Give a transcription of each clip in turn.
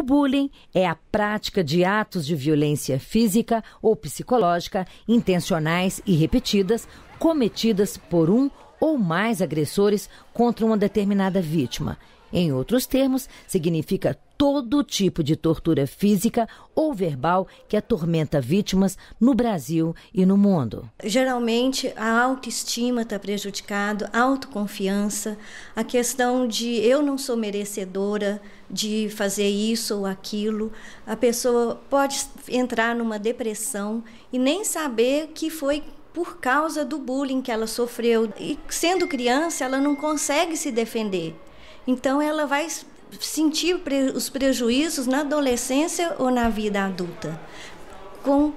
O bullying é a prática de atos de violência física ou psicológica intencionais e repetidas cometidas por um ou mais agressores contra uma determinada vítima. Em outros termos, significa todo tipo de tortura física ou verbal que atormenta vítimas no Brasil e no mundo. Geralmente, a autoestima está prejudicada, a autoconfiança, a questão de eu não sou merecedora de fazer isso ou aquilo. A pessoa pode entrar numa depressão e nem saber que foi por causa do bullying que ela sofreu. E sendo criança, ela não consegue se defender. Então, ela vai sentir os prejuízos na adolescência ou na vida adulta, com,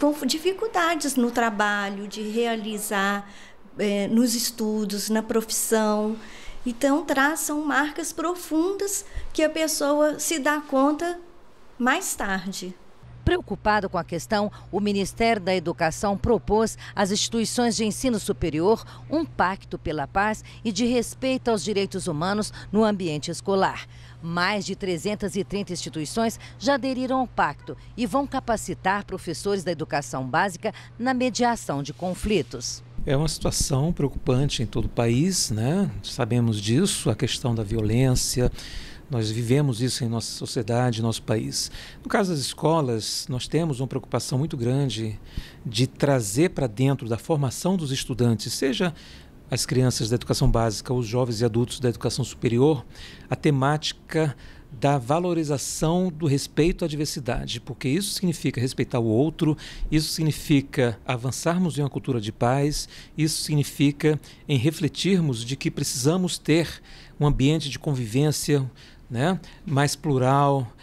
com dificuldades no trabalho, de realizar, eh, nos estudos, na profissão. Então, traçam marcas profundas que a pessoa se dá conta mais tarde. Preocupado com a questão, o Ministério da Educação propôs às instituições de ensino superior um pacto pela paz e de respeito aos direitos humanos no ambiente escolar. Mais de 330 instituições já aderiram ao pacto e vão capacitar professores da educação básica na mediação de conflitos. É uma situação preocupante em todo o país, né? Sabemos disso, a questão da violência, nós vivemos isso em nossa sociedade, nosso país. No caso das escolas, nós temos uma preocupação muito grande de trazer para dentro da formação dos estudantes, seja as crianças da educação básica, os jovens e adultos da educação superior, a temática da valorização do respeito à diversidade, porque isso significa respeitar o outro, isso significa avançarmos em uma cultura de paz, isso significa em refletirmos de que precisamos ter um ambiente de convivência, né? mais plural,